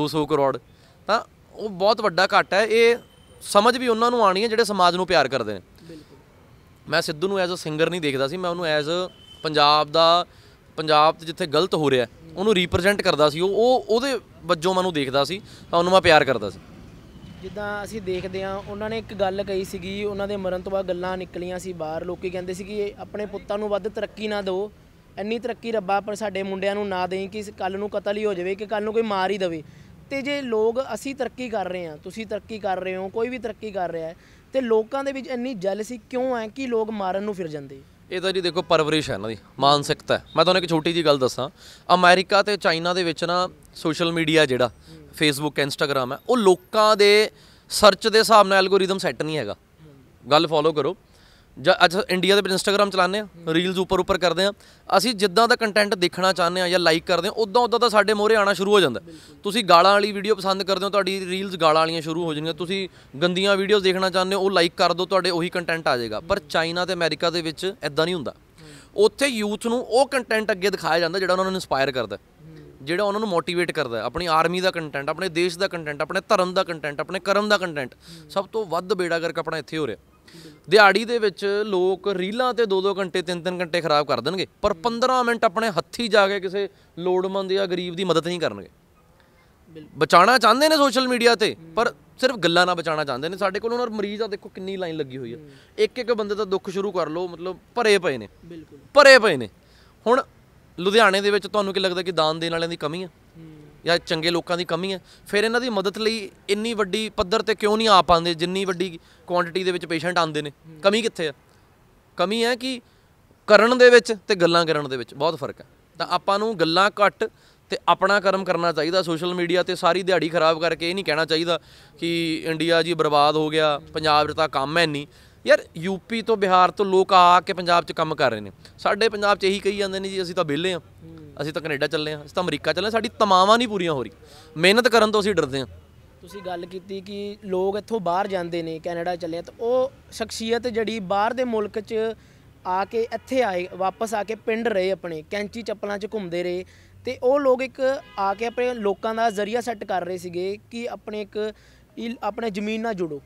200 ਕਰੋੜ ਤਾਂ ਉਹ ਬਹੁਤ ਵੱਡਾ ਘਟ ਹੈ ਇਹ ਸਮਝ ਵੀ ਉਹਨਾਂ ਨੂੰ ਆਣੀ ਹੈ ਜਿਹੜੇ ਸਮਾਜ ਨੂੰ ਪਿਆਰ ਕਰਦੇ ਨੇ ਮੈਂ ਸਿੱਧੂ ਨੂੰ ਐਜ਼ ਅ ਸਿੰਗਰ ਨਹੀਂ ਦੇਖਦਾ ਸੀ ਮੈਂ ਉਹਨੂੰ ਐਜ਼ ਅ ਪੰਜਾਬ ਦਾ ਪੰਜਾਬ ਤੇ ਜਿੱਥੇ ਗਲਤ ਹੋ ਰਿਹਾ ਉਹਨੂੰ ਰਿਪਰੈਜ਼ੈਂਟ ਕਰਦਾ ਸੀ ਉਹ ਉਹਦੇ ਵੱਜੋਂ ਮੈਨੂੰ ਦੇਖਦਾ ਸੀ ਤਾਂ ਉਹਨੂੰ ਮੈਂ ਪਿਆਰ ਕਰਦਾ ਸੀ ਜਿੱਦਾਂ ਅਸੀਂ ਦੇਖਦੇ ਆ ਉਹਨਾਂ ਨੇ ਇੱਕ ਗੱਲ ਕਹੀ ਸੀਗੀ ਉਹਨਾਂ ਦੇ ਮਰਨ ਤੋਂ ਬਾਅਦ ਗੱਲਾਂ ਨਿਕਲੀਆਂ ਸੀ ਬਾਹਰ ਲੋਕੀ ਕਹਿੰਦੇ ਸੀ ਕਿ ਆਪਣੇ ਪੁੱਤਾਂ ਨੂੰ ਵੱਧ ਤਰੱਕੀ ਨਾ ਦਿਓ ਇੰਨੀ ਤਰੱਕੀ ਰੱਬਾ ਪਰ ਸਾਡੇ ਮੁੰਡਿਆਂ ਨੂੰ ਨਾ ਦੇਈ ਕਿ ਕੱਲ ਨੂੰ ਕਤਲ ਹੀ ਹੋ ਜਾਵੇ ਕਿ ਕੱਲ ਨੂੰ ਕੋਈ ਮਾਰ ਹੀ ਦੇਵੇ ਤੇ ਜੇ ਲੋਕ ਅਸੀਂ ਤਰੱਕੀ ਕਰ ਰਹੇ ਹਾਂ ਤੁਸੀਂ ਤਰੱਕੀ ਕਰ ਰਹੇ ਹੋ ਕੋਈ ਵੀ ਤਰੱਕੀ ਕਰ ਰਿਹਾ ਤੇ ਲੋਕਾਂ ਦੇ ਵਿੱਚ ਇੰਨੀ ਜੈਲਸੀ ਕਿਉਂ ਹੈ ਕਿ ਲੋਕ ਮਾਰਨ ਨੂੰ ਫਿਰ ਜਾਂਦੇ ਇਹ ਤਾਂ ਜੀ ਦੇਖੋ ਪਰਵਰਿਸ਼ ਹੈ ਇਹਨਾਂ ਦੀ ਮਾਨਸਿਕਤਾ ਮੈਂ ਤੁਹਾਨੂੰ ਇੱਕ ਛੋਟੀ ਜੀ ਗੱਲ ਦੱਸਾਂ ਅਮਰੀਕਾ ਤੇ ਚਾਈਨਾ ਦੇ ਵਿੱਚ ਨਾ ਸੋਸ਼ਲ ਮੀਡੀਆ ਜਿਹੜਾ ਫੇਸਬੁੱਕ ਇੰਸਟਾਗ੍ਰam ਹੈ ਉਹ ਲੋਕਾਂ ਦੇ ਸਰਚ ਦੇ ਹਿਸਾਬ ਨਾਲ ਐਲਗੋਰਿਦਮ ਸੈੱਟ ਨਹੀਂ ਹੈਗਾ ਗੱਲ ਫੋਲੋ ਕਰੋ ਜਾਂ ਅੱਜ ਇੰਡੀਆ ਦੇ ਵਿੱਚ ਇੰਸਟਾਗ੍ਰam ਚਲਾਉਂਦੇ ਆ ਰੀਲਸ ਉੱਪਰ ਉੱਪਰ ਕਰਦੇ ਆ ਅਸੀਂ ਜਿੱਦਾਂ ਦਾ ਕੰਟੈਂਟ ਦੇਖਣਾ ਚਾਹੁੰਦੇ ਆ ਜਾਂ ਲਾਈਕ ਕਰਦੇ ਆ ਉਦਾਂ ਉਦਾਂ ਦਾ ਸਾਡੇ ਮੋਹਰੇ ਆਣਾ ਸ਼ੁਰੂ ਹੋ ਜਾਂਦਾ ਤੁਸੀਂ ਗਾਲਾਂ ਵਾਲੀ ਵੀਡੀਓ ਪਸੰਦ ਕਰਦੇ ਹੋ ਤੁਹਾਡੀ ਰੀਲਸ ਗਾਲਾਂ ਵਾਲੀਆਂ ਸ਼ੁਰੂ ਹੋ ਜਾਂਦੀਆਂ ਤੁਸੀਂ ਗੰਦੀਆਂ ਵੀਡੀਓਜ਼ ਦੇਖਣਾ ਚਾਹੁੰਦੇ ਹੋ ਉਹ ਲਾਈਕ ਕਰ ਦਿਓ ਤੁਹਾਡੇ ਉਹੀ ਕੰਟੈਂਟ ਆ ਜਾਏਗਾ ਪਰ ਚਾਈਨਾ ਤੇ ਅਮਰੀਕਾ ਦੇ ਵਿੱਚ ਐਦਾਂ ਨਹੀਂ ਹੁੰਦਾ ਉੱਥੇ ਯੂਥ ਨੂੰ ਉਹ ਕੰਟੈਂਟ ਅੱਗੇ ਦਿਖਾਇਆ ਜਾਂਦਾ ਜਿਹੜਾ ਉਹਨਾਂ ਨੂੰ ਇਨਸਪਾਇਰ ਕਰਦਾ ਜਿਹੜਾ ਉਹਨਾਂ ਨੂੰ ਮੋਟੀਵੇਟ ਕਰਦਾ ਆਪਣੀ ਆਰਮੀ ਦਾ ਕੰਟੈਂਟ ਆਪਣੇ ਦੇਸ਼ ਦਾ ਕੰਟੈਂਟ ਆਪਣੇ ਧਰਮ ਦਾ ਕੰਟੈਂਟ ਆਪਣੇ ਕਰਮ ਦਾ ਕੰਟੈਂਟ ਸਭ ਤੋਂ ਵੱਧ ਬੇੜਾ ਕਰਕੇ ਆਪਣਾ ਇੱਥੇ ਹੋ ਰਿਹਾ ਦਿਹਾੜੀ ਦੇ ਵਿੱਚ ਲੋਕ ਰੀਲਾਂ ਤੇ 2-2 ਘੰਟੇ 3-3 ਘੰਟੇ ਖਰਾਬ ਕਰ ਦੇਣਗੇ ਪਰ 15 ਮਿੰਟ ਆਪਣੇ ਹੱਥੀ ਜਾ ਕੇ ਕਿਸੇ ਲੋੜਮੰਦ ਜਾਂ ਗਰੀਬ ਦੀ ਮਦਦ ਨਹੀਂ ਕਰਨਗੇ ਬਚਾਣਾ ਚਾਹੁੰਦੇ ਨੇ ਸੋਸ਼ਲ ਮੀਡੀਆ ਤੇ ਪਰ ਸਿਰਫ ਗੱਲਾਂ ਨਾਲ ਬਚਾਣਾ ਚਾਹੁੰਦੇ ਨੇ ਸਾਡੇ ਕੋਲ ਹੁਣ ਮਰੀਜ਼ ਆ ਦੇਖੋ ਕਿੰਨੀ ਲਾਈਨ ਲੱਗੀ ਹੋਈ ਹੈ ਇੱਕ ਇੱਕ ਬੰਦੇ ਦਾ ਦੁੱਖ ਸ਼ੁਰੂ ਕਰ ਲੋ ਮਤਲਬ ਭਰੇ ਪਏ ਨੇ ਭਰੇ ਪਏ ਨੇ ਹੁਣ ਲੁਧਿਆਣੇ ਦੇ ਵਿੱਚ ਤੁਹਾਨੂੰ ਕੀ ਲੱਗਦਾ ਕਿ ਦਾਨ ਦੇਣ ਵਾਲਿਆਂ ਦੀ ਕਮੀ ਆ ਜਾਂ ਚੰਗੇ ਲੋਕਾਂ ਦੀ ਕਮੀ ਹੈ ਫਿਰ ਇਹਨਾਂ ਦੀ ਮਦਦ ਲਈ ਇੰਨੀ ਵੱਡੀ ਪੱਧਰ ਤੇ ਕਿਉਂ ਨਹੀਂ ਆ ਪਾਉਂਦੇ ਜਿੰਨੀ ਵੱਡੀ ਕੁਆਂਟੀਟੀ ਦੇ ਵਿੱਚ ਪੇਸ਼ੈਂਟ ਆਉਂਦੇ ਨੇ ਕਮੀ ਕਿੱਥੇ ਹੈ ਕਮੀ ਹੈ ਕਿ ਕਰਨ ਦੇ ਵਿੱਚ ਤੇ ਗੱਲਾਂ ਕਰਨ ਦੇ ਵਿੱਚ ਬਹੁਤ ਫਰਕ ਹੈ ਤਾਂ ਆਪਾਂ ਨੂੰ ਗੱਲਾਂ ਘੱਟ ਤੇ ਆਪਣਾ ਕਰਮ ਕਰਨਾ ਚਾਹੀਦਾ ਸੋਸ਼ਲ ਮੀਡੀਆ ਤੇ ਸਾਰੀ ਦਿਹਾੜੀ ਖਰਾਬ ਕਰਕੇ ਇਹ ਨਹੀਂ ਕਹਿਣਾ ਚਾਹੀਦਾ ਕਿ ਇੰਡੀਆ ਜੀ ਬਰਬਾਦ ਹੋ ਗਿਆ ਪੰਜਾਬ 'ਚ ਤਾਂ ਕੰਮ ਹੈ ਨਹੀਂ ਯਾਰ ਯੂਪੀ ਤੋਂ ਬਿਹਾਰ ਤੋਂ ਲੋਕ ਆ ਕੇ ਪੰਜਾਬ 'ਚ ਕੰਮ ਕਰ ਰਹੇ ਨੇ ਸਾਡੇ ਪੰਜਾਬ 'ਚ ਇਹੀ ਕਹੀ ਜਾਂਦੇ ਨੇ ਜੀ ਅਸੀਂ ਤਾਂ ਵਿਹਲੇ ਆ ਅਸੀਂ ਤਾਂ ਕੈਨੇਡਾ ਚੱਲੇ ਆ ਅਸੀਂ ਤਾਂ ਅਮਰੀਕਾ ਚੱਲੇ ਸਾਡੀ ਤਮਾਵਾਂ ਨਹੀਂ ਪੂਰੀਆਂ ਹੋ ਰਹੀ ਮਿਹਨਤ ਕਰਨ ਤੋਂ ਅਸੀਂ ਡਰਦੇ ਆ ਤੁਸੀਂ ਗੱਲ ਕੀਤੀ ਕਿ ਲੋਕ ਇੱਥੋਂ ਬਾਹਰ ਜਾਂਦੇ ਨੇ ਕੈਨੇਡਾ ਚੱਲੇ ਆ ਤਾਂ ਉਹ ਸ਼ਖਸੀਅਤ ਜਿਹੜੀ ਬਾਹਰ ਦੇ ਮੁਲਕ 'ਚ ਆ ਕੇ ਇੱਥੇ ਆਏ ਵਾਪਸ ਆ ਕੇ ਪਿੰਡ ਰਹੇ ਆਪਣੇ ਕੈਂਚੀ ਚੱਪਲਾਂ 'ਚ ਘੁੰਮਦੇ ਰਹੇ ਤੇ ਉਹ ਲੋਕ ਇੱਕ ਆ ਕੇ ਆਪਣੇ ਲੋਕਾਂ ਦਾ ਜ਼ਰੀਆ ਸੈੱਟ ਕਰ ਰਹੇ ਸੀਗੇ ਕਿ ਆਪਣੇ ਇੱਕ ਆਪਣੇ ਜ਼ਮੀਨ ਨਾਲ ਜੁੜੋ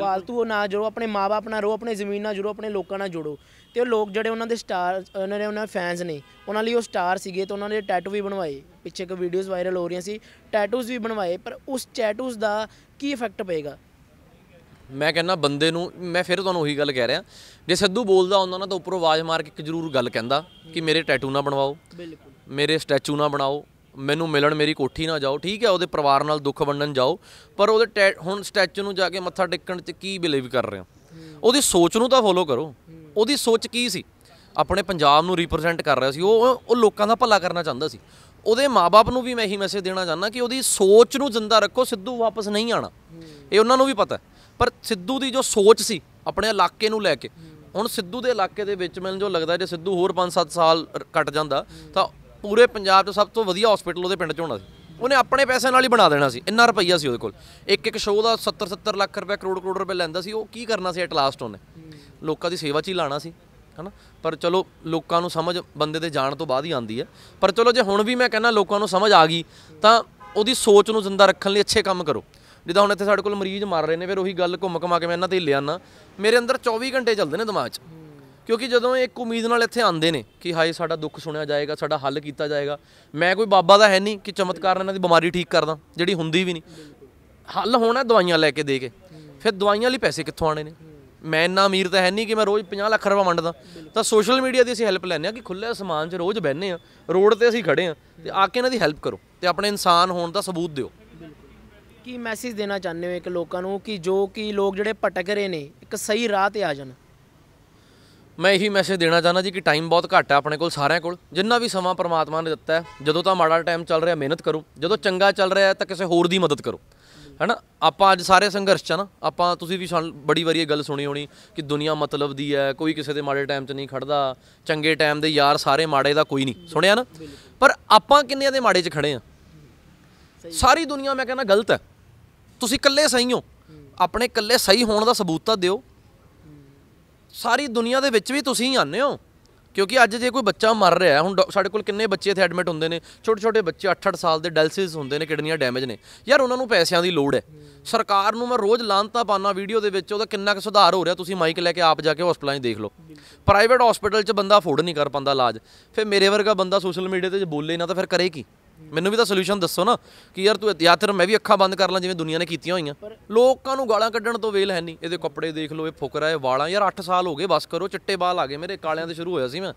ਬਾਲਤੂ ਉਹ ਨਾਲ ਜੁੜੋ ਆਪਣੇ ਮਾਪੇ ਨਾਲ ਰੋ ਆਪਣੇ ਜ਼ਮੀਨ ਨਾਲ ਜੁੜੋ ਆਪਣੇ ਲੋਕਾਂ ਨਾਲ ਜੁੜੋ ਤੇ ਉਹ ਲੋਕ ਜਿਹੜੇ ਉਹਨਾਂ ਦੇ ਸਟਾਰ ਉਹਨਾਂ ਦੇ ਉਹਨਾਂ ਫੈਨਸ ਨੇ ਉਹਨਾਂ ਲਈ ਉਹ ਸਟਾਰ ਸੀਗੇ ਤੇ ਉਹਨਾਂ ਨੇ ਟੈਟੂ ਵੀ ਬਣਵਾਏ ਪਿੱਛੇ ਇੱਕ ਵੀਡੀਓਜ਼ ਵਾਇਰਲ ਹੋ ਰਹੀਆਂ ਸੀ ਟੈਟੂਜ਼ ਵੀ ਬਣਵਾਏ ਪਰ ਉਸ ਟੈਟੂਜ਼ ਦਾ ਕੀ ਇਫੈਕਟ ਪਏਗਾ ਮੈਂ ਕਹਿੰਦਾ ਬੰਦੇ ਨੂੰ ਮੈਂ ਫਿਰ ਤੁਹਾਨੂੰ ਉਹੀ ਗੱਲ ਕਹਿ ਰਿਹਾ ਜੇ ਸਿੱਧੂ ਬੋਲਦਾ ਹੁੰਦਾ ਨਾ ਤਾਂ ਉੱਪਰੋਂ ਆਵਾਜ਼ ਮਾਰ ਕੇ ਇੱਕ ਜ਼ਰੂਰ ਗੱਲ ਕਹਿੰਦਾ ਕਿ ਮੇਰੇ ਟੈਟੂ ਨਾ ਬਣਵਾਓ ਮੇਰੇ ਸਟੈਚੂ ਨਾ ਬਣਾਓ ਮੈਨੂੰ ਮਿਲਣ ਮੇਰੀ ਕੋਠੀ ਨਾ ਜਾਓ ਠੀਕ ਹੈ ਉਹਦੇ ਪਰਿਵਾਰ ਨਾਲ ਦੁੱਖ ਵੰਡਣ ਜਾਓ ਪਰ ਉਹਦੇ ਹੁਣ ਸਟੈਚੂ ਨੂੰ ਜਾ ਕੇ ਮੱਥਾ ਟੇਕਣ 'ਚ ਕੀ ਬਿਲੀਵ ਕਰ ਰਹੇ ਹੋ ਉਹਦੀ ਸੋਚ ਨੂੰ ਤਾਂ ਫੋਲੋ ਕਰੋ ਉਹਦੀ ਸੋਚ ਕੀ ਸੀ ਆਪਣੇ ਪੰਜਾਬ ਨੂੰ ਰਿਪਰੈਜ਼ੈਂਟ ਕਰ ਰਿਹਾ ਸੀ ਉਹ ਉਹ ਲੋਕਾਂ ਦਾ ਭਲਾ ਕਰਨਾ ਚਾਹੁੰਦਾ ਸੀ ਉਹਦੇ ਮਾਪੇ ਨੂੰ ਵੀ ਮੈਂ ਇਹੀ ਮੈਸੇਜ ਦੇਣਾ ਚਾਹੁੰਦਾ ਕਿ ਉਹਦੀ ਸੋਚ ਨੂੰ ਜ਼ਿੰਦਾ ਰੱਖੋ ਸਿੱਧੂ ਵਾਪਸ ਨਹੀਂ ਆਣਾ ਇਹ ਉਹਨਾਂ ਨੂੰ ਵੀ ਪਤਾ ਪਰ ਸਿੱਧੂ ਦੀ ਜੋ ਸੋਚ ਸੀ ਆਪਣੇ ਇਲਾਕੇ ਨੂੰ ਲੈ ਕੇ ਹੁਣ ਸਿੱਧੂ ਦੇ ਇਲਾਕੇ ਦੇ ਵਿੱਚ ਮੈਨੂੰ ਜੋ ਲੱਗਦਾ ਜੇ ਸਿੱਧੂ ਹੋਰ 5-7 ਸਾਲ ਕੱਟ ਜਾਂਦਾ ਤਾਂ ਪੂਰੇ ਪੰਜਾਬ 'ਚ ਸਭ ਤੋਂ ਵਧੀਆ ਹਸਪੀਟਲ ਉਹਦੇ ਪਿੰਡ 'ਚ ਹੋਣਾ ਸੀ ਉਹਨੇ ਆਪਣੇ ਪੈਸੇ ਨਾਲ ਹੀ ਬਣਾ ਦੇਣਾ ਸੀ ਇੰਨਾ ਰੁਪਈਆ ਸੀ ਉਹਦੇ ਕੋਲ ਇੱਕ ਇੱਕ ਸ਼ੋਅ ਦਾ 70 70 ਲੱਖ ਰੁਪਏ ਕਰੋੜ ਕਰੋੜ ਰੁਪਏ ਲੈਂਦਾ ਸੀ ਉਹ ਕੀ ਕਰਨਾ ਸੀ ਐਟ ਲਾਸਟ ਉਹਨੇ ਲੋਕਾਂ ਦੀ ਸੇਵਾ 'ਚ ਹੀ ਲਾਣਾ ਸੀ ਹਨਾ ਪਰ ਚਲੋ ਲੋਕਾਂ ਨੂੰ ਸਮਝ ਬੰਦੇ ਦੇ ਜਾਣ ਤੋਂ ਬਾਅਦ ਹੀ ਆਂਦੀ ਹੈ ਪਰ ਚਲੋ ਜੇ ਹੁਣ ਵੀ ਮੈਂ ਕਹਿੰਦਾ ਲੋਕਾਂ ਨੂੰ ਸਮਝ ਆ ਗਈ ਤਾਂ ਉਹਦੀ ਸੋਚ ਨੂੰ ਜ਼ਿੰਦਾ ਰੱਖਣ ਲਈ ਅੱਛੇ ਕੰਮ ਕਰੋ ਜਿੱਦਾਂ ਹੁਣ ਇੱਥੇ ਸਾਡੇ ਕੋਲ ਮਰੀਜ਼ ਮਰ ਰਹੇ ਨੇ ਫਿਰ ਉਹੀ ਗੱਲ ਘੁੰਮ ਘਮਾ ਕੇ ਮੈਂ ਇਹਨਾਂ ਤੇ ਲਿਆਨਾ ਮੇਰੇ ਅੰਦਰ 24 ਘੰਟੇ ਚੱਲਦੇ ਨੇ ਦਿਮਾਗ 'ਚ ਕਿਉਂਕਿ ਜਦੋਂ ਇੱਕ ਉਮੀਦ ਨਾਲ ਇੱਥੇ ਆਉਂਦੇ ਨੇ ਕਿ ਹਾਏ ਸਾਡਾ ਦੁੱਖ ਸੁਣਿਆ ਜਾਏਗਾ ਸਾਡਾ ਹੱਲ ਕੀਤਾ ਜਾਏਗਾ ਮੈਂ ਕੋਈ ਬਾਬਾ ਦਾ ਹੈ ਨਹੀਂ ਕਿ ਚਮਤਕਾਰ ਇਹਨਾਂ ਦੀ ਬਿਮਾਰੀ ਠੀਕ ਕਰਦਾ ਜਿਹੜੀ ਹੁੰਦੀ ਵੀ ਨਹੀਂ ਹੱਲ ਹੋਣਾ ਦਵਾਈਆਂ ਲੈ ਕੇ ਦੇ ਕੇ ਫਿਰ ਦਵਾਈਆਂ ਲਈ ਪੈਸੇ ਕਿੱਥੋਂ ਆਣੇ ਨੇ ਮੈਂ ਇੰਨਾ ਅਮੀਰ ਤਾਂ ਹੈ ਨਹੀਂ ਕਿ ਮੈਂ ਰੋਜ਼ 50 ਲੱਖ ਰੁਪਏ ਵੰਡਦਾ ਤਾਂ ਸੋਸ਼ਲ ਮੀਡੀਆ ਦੀ ਅਸੀਂ ਹੈਲਪ ਲੈਣੇ ਆ ਕਿ ਖੁੱਲੇ ਅਸਮਾਨ 'ਚ ਰੋਜ਼ ਬੈੰਨੇ ਆ ਰੋਡ ਤੇ ਅਸੀਂ ਖੜੇ ਆ ਤੇ ਆ ਕੇ ਇਹਨਾਂ ਦੀ ਹੈਲਪ ਕਰੋ ਤੇ ਆਪਣੇ ਇਨਸਾਨ ਹੋਣ ਦਾ ਸਬੂਤ ਦਿਓ ਕੀ ਮੈਸੇਜ ਦੇਣਾ ਚਾਹੁੰਦੇ ਹੋ ਇੱਕ ਲੋਕਾਂ ਨੂੰ ਕਿ ਜੋ ਕਿ ਲੋਕ ਜਿਹੜੇ ਭਟਕ ਰਹੇ ਨੇ ਇੱਕ ਸਹੀ ਰਾਹ ਤੇ ਆ ਜਾਣ ਮੈਂ ਇਹੀ ਮੈਸੇਜ ਦੇਣਾ ਚਾਹੁੰਦਾ ਜੀ ਕਿ ਟਾਈਮ ਬਹੁਤ ਘੱਟ ਹੈ ਆਪਣੇ ਕੋਲ ਸਾਰਿਆਂ ਕੋਲ ਜਿੰਨਾ ਵੀ ਸਮਾਂ ਪਰਮਾਤਮਾ ਨੇ ਦਿੱਤਾ ਹੈ ਜਦੋਂ ਤਾਂ ਮਾੜਾ ਟਾਈਮ ਚੱਲ ਰਿਹਾ ਮਿਹਨਤ ਕਰੋ ਜਦੋਂ ਚੰਗਾ ਚੱਲ ਰਿਹਾ ਹੈ ਤਾਂ ਕਿਸੇ ਹੋਰ ਦੀ ਮਦਦ ਕਰੋ ਹੈਨਾ ਆਪਾਂ ਅੱਜ ਸਾਰੇ ਸੰਘਰਸ਼ ਚ ਨਾ ਆਪਾਂ ਤੁਸੀਂ ਵੀ ਬੜੀ ਵਾਰੀ ਇਹ ਗੱਲ ਸੁਣੀ ਹੋਣੀ ਕਿ ਦੁਨੀਆ ਮਤਲਬ ਦੀ ਹੈ ਕੋਈ ਕਿਸੇ ਦੇ ਮਾੜੇ ਟਾਈਮ 'ਚ ਨਹੀਂ ਖੜਦਾ ਚੰਗੇ ਟਾਈਮ ਦੇ ਯਾਰ ਸਾਰੇ ਮਾੜੇ ਦਾ ਕੋਈ ਨਹੀਂ ਸੁਣਿਆ ਨਾ ਪਰ ਆਪਾਂ ਕਿੰਨਿਆਂ ਦੇ ਮਾੜੇ 'ਚ ਖੜੇ ਆ ਸਾਰੀ ਦੁਨੀਆ ਮੈਂ ਕਹਿੰਦਾ ਗਲਤ ਹੈ ਤੁਸੀਂ ਇਕੱਲੇ ਸਹੀ ਹੋ ਆਪਣੇ ਇਕੱਲੇ ਸਹੀ ਹੋਣ ਦਾ ਸਬੂਤ ਤਾਂ ਦਿਓ ਸਾਰੀ ਦੁਨੀਆ ਦੇ ਵਿੱਚ ਵੀ ਤੁਸੀਂ ਆਨੇ ਹੋ ਕਿਉਂਕਿ ਅੱਜ ਜੇ ਕੋਈ ਬੱਚਾ ਮਰ ਰਿਹਾ ਹੁਣ ਸਾਡੇ ਕੋਲ ਕਿੰਨੇ ਬੱਚੇ ਇੱਥੇ ਐਡਮਿਟ ਹੁੰਦੇ ਨੇ ਛੋਟੇ ਛੋਟੇ ਬੱਚੇ 8-8 ਸਾਲ ਦੇ ਡਾਇਲਸਿਸ ਹੁੰਦੇ ਨੇ ਕਿਡਨੀਆਂ ਡੈਮੇਜ ਨੇ ਯਾਰ ਉਹਨਾਂ ਨੂੰ ਪੈਸਿਆਂ ਦੀ ਲੋੜ ਹੈ ਸਰਕਾਰ ਨੂੰ ਮੈਂ ਰੋਜ਼ ਲਾਂਤਾ ਪਾਣਾ ਵੀਡੀਓ ਦੇ ਵਿੱਚ ਉਹਦਾ ਕਿੰਨਾ ਕੁ ਸੁਧਾਰ ਹੋ ਰਿਹਾ ਤੁਸੀਂ ਮਾਈਕ ਲੈ ਕੇ ਆਪ ਜਾ ਕੇ ਹਸਪਤਾਲਾਂ 'ਚ ਦੇਖ ਲਓ ਪ੍ਰਾਈਵੇਟ ਹਸਪੀਟਲ 'ਚ ਬੰਦਾ ਫੋੜ ਨਹੀਂ ਕਰ ਪਾਉਂਦਾ ਇਲਾਜ ਫਿਰ ਮੇਰੇ ਵਰਗਾ ਬੰਦਾ ਸੋਸ਼ਲ ਮੀਡੀਆ ਤੇ ਜੇ ਬੋਲੇ ਨਾ ਤਾਂ ਫਿਰ ਕਰੇ ਕੀ ਮੈਨੂੰ ਵੀ ਤਾਂ ਸੋਲੂਸ਼ਨ ਦੱਸੋ ਨਾ ਕਿ ਯਾਰ ਤੂੰ ਜਾਂ ਫਿਰ ਮੈਂ ਵੀ ਅੱਖਾਂ ਬੰਦ ਕਰ ਲਾਂ ਜਿਵੇਂ ਦੁਨੀਆ ਨੇ ਕੀਤੀਆਂ ਹੋਈਆਂ ਲੋਕਾਂ ਨੂੰ ਗਾਲਾਂ ਕੱਢਣ ਤੋਂ ਵੇਲ ਹੈ ਨਹੀਂ ਇਹਦੇ ਕੱਪੜੇ ਦੇਖ ਲਓ ਇਹ ਫੁਕਰਾ ਇਹ ਵਾਲਾਂ ਯਾਰ 8 ਸਾਲ ਹੋ ਗਏ ਬਸ ਕਰੋ ਚਿੱਟੇ ਵਾਲ ਆ ਗਏ ਮੇਰੇ ਕਾਲਿਆਂ ਦੇ ਸ਼ੁਰੂ ਹੋਇਆ ਸੀ ਮੈਂ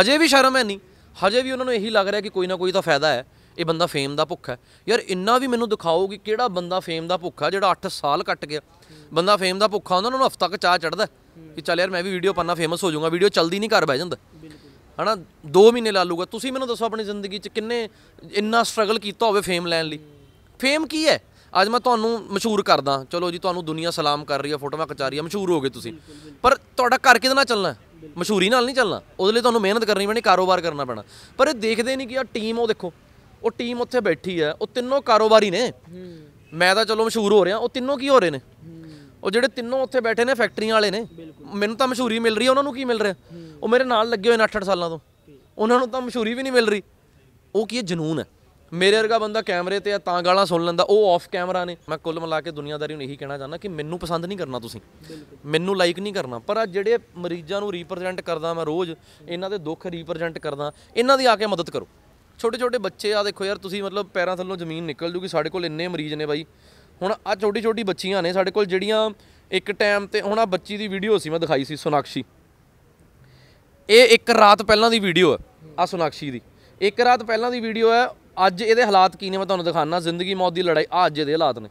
ਹਜੇ ਵੀ ਸ਼ਰਮ ਹੈ ਨਹੀਂ ਹਜੇ ਵੀ ਉਹਨਾਂ ਨੂੰ ਇਹੀ ਲੱਗ ਰਿਹਾ ਕਿ ਕੋਈ ਨਾ ਕੋਈ ਤਾਂ ਫਾਇਦਾ ਹੈ ਇਹ ਬੰਦਾ ਫੇਮ ਦਾ ਭੁੱਖਾ ਹੈ ਯਾਰ ਇੰਨਾ ਵੀ ਮੈਨੂੰ ਦਿਖਾਓ ਕਿ ਕਿਹੜਾ ਬੰਦਾ ਫੇਮ ਦਾ ਭੁੱਖਾ ਜਿਹੜਾ 8 ਸਾਲ ਕੱਟ ਗਿਆ ਬੰਦਾ ਫੇਮ ਦਾ ਭੁੱਖਾ ਉਹਨਾਂ ਨੂੰ ਹਫਤਾ ਕ ਚਾਹ ਚੜਦਾ ਕਿ ਚੱਲ ਯਾਰ ਮੈਂ ਵੀ ਵੀਡੀਓ ਪਾਣਾ ਫੇਮਸ ਹੋ ਜਾਊਗਾ ਵੀਡੀਓ ਚਲਦੀ ਨਹੀਂ ਘਰ ਬਹਿ ਜਾਂਦਾ ਹਨਾ 2 ਮਹੀਨੇ ਲਾ ਲੂਗਾ ਤੁਸੀਂ ਮੈਨੂੰ ਦੱਸੋ ਆਪਣੀ ਜ਼ਿੰਦਗੀ 'ਚ ਕਿੰਨੇ ਇੰਨਾ ਸਟਰਗਲ ਕੀਤਾ ਹੋਵੇ ਫੇਮ ਲੈਣ ਲਈ ਫੇਮ ਕੀ ਹੈ ਅੱਜ ਮੈਂ ਤੁਹਾਨੂੰ ਮਸ਼ਹੂਰ ਕਰਦਾ ਚਲੋ ਜੀ ਤੁਹਾਨੂੰ ਦੁਨੀਆ ਸਲਾਮ ਕਰ ਰਹੀ ਹੈ ਫੋਟੋਆਂ ਖਿਚਾ ਰਹੀ ਹੈ ਮਸ਼ਹੂਰ ਹੋ ਗਏ ਤੁਸੀਂ ਪਰ ਤੁਹਾਡਾ ਕਰ ਕਿਹਦੇ ਨਾਲ ਚੱਲਣਾ ਮਸ਼ਹੂਰੀ ਨਾਲ ਨਹੀਂ ਚੱਲਣਾ ਉਹਦੇ ਲਈ ਤੁਹਾਨੂੰ ਮਿਹਨਤ ਕਰਨੀ ਪੈਣੀ ਕਾਰੋਬਾਰ ਕਰਨਾ ਪੈਣਾ ਪਰ ਇਹ ਦੇਖਦੇ ਨਹੀਂ ਕਿ ਆ ਟੀਮ ਉਹ ਦੇਖੋ ਉਹ ਟੀਮ ਉੱਥੇ ਬੈਠੀ ਹੈ ਉਹ ਤਿੰਨੋਂ ਕਾਰੋਬਾਰੀ ਨੇ ਮੈਂ ਤਾਂ ਚਲੋ ਮਸ਼ਹੂਰ ਹੋ ਰਿਹਾ ਉਹ ਤਿੰਨੋਂ ਕੀ ਹੋ ਰਹੇ ਨੇ ਉਹ ਜਿਹੜੇ ਤਿੰਨੋਂ ਉੱਥੇ ਬੈਠੇ ਨੇ ਫੈਕਟਰੀਆਂ ਵਾਲੇ ਨੇ ਮੈਨੂੰ ਤਾਂ ਮਸ਼ਹੂਰੀ ਮਿਲ ਰਹੀ ਹੈ ਉਹਨਾਂ ਨੂੰ ਕੀ ਮਿਲ ਰਿਹਾ ਉਹ ਮੇਰੇ ਨਾਲ ਲੱਗੇ ਹੋਏ ਨੇ 8-8 ਸਾਲਾਂ ਤੋਂ ਉਹਨਾਂ ਨੂੰ ਤਾਂ ਮਸ਼ਹੂਰੀ ਵੀ ਨਹੀਂ ਮਿਲ ਰਹੀ ਉਹ ਕੀ ਜਨੂਨ ਹੈ ਮੇਰੇ ਵਰਗਾ ਬੰਦਾ ਕੈਮਰੇ ਤੇ ਆ ਤਾਂ ਗਾਲਾਂ ਸੁਣ ਲੈਂਦਾ ਉਹ ਆਫ ਕੈਮਰਾ ਨੇ ਮੈਂ ਕੁੱਲ ਮਿਲਾ ਕੇ ਦੁਨੀਆਦਾਰੀ ਨੂੰ ਇਹੀ ਕਹਿਣਾ ਚਾਹੁੰਦਾ ਕਿ ਮੈਨੂੰ ਪਸੰਦ ਨਹੀਂ ਕਰਨਾ ਤੁਸੀਂ ਮੈਨੂੰ ਲਾਈਕ ਨਹੀਂ ਕਰਨਾ ਪਰ ਆ ਜਿਹੜੇ ਮਰੀਜ਼ਾਂ ਨੂੰ ਰਿਪਰੈਜ਼ੈਂਟ ਕਰਦਾ ਮੈਂ ਰੋਜ਼ ਇਹਨਾਂ ਦੇ ਦੁੱਖ ਰਿਪਰੈਜ਼ੈਂਟ ਕਰਦਾ ਇਹਨਾਂ ਦੀ ਆ ਕੇ ਮਦਦ ਕਰੋ ਛੋਟੇ ਛੋਟੇ ਬੱਚੇ ਆ ਦੇਖੋ ਯਾਰ ਤੁਸੀਂ ਮਤਲਬ ਪੈਰਾਂ ਥੱਲੋਂ ਜ਼ਮੀਨ ਨਿਕਲ ਜੂਗੀ ਸਾਡੇ ਕੋਲ ਇੰਨੇ ਮਰੀਜ਼ ਨੇ ਬਾਈ ਹੁਣ ਆ ਛੋਟੀ ਛੋਟੀ ਬੱਚੀਆਂ ਨੇ ਸਾਡੇ ਕੋਲ ਜਿਹੜੀਆਂ ਇੱਕ ਟਾਈਮ ਤੇ ਹੁਣ ਆ ਬੱਚੀ ਦੀ ਵੀਡੀਓ ਸੀ ਮੈਂ ਦਿਖਾਈ ਸੀ ਸੁਨਾਕਸ਼ੀ ਇਹ ਇੱਕ ਰਾਤ ਪਹਿਲਾਂ ਦੀ ਵੀਡੀਓ ਹੈ ਆ ਸੁਨਾਕਸ਼ੀ ਦੀ ਇੱਕ ਰਾਤ ਪਹਿਲਾਂ ਦੀ ਵੀਡੀਓ ਹੈ ਅੱਜ ਇਹਦੇ ਹਾਲਾਤ ਕੀ ਨੇ ਮੈਂ ਤੁਹਾਨੂੰ ਦਿਖਾਣਾ ਜ਼ਿੰਦਗੀ ਮੌਤ ਦੀ ਲੜਾਈ ਆ ਅੱਜ ਇਹਦੇ ਹਾਲਾਤ ਨੇ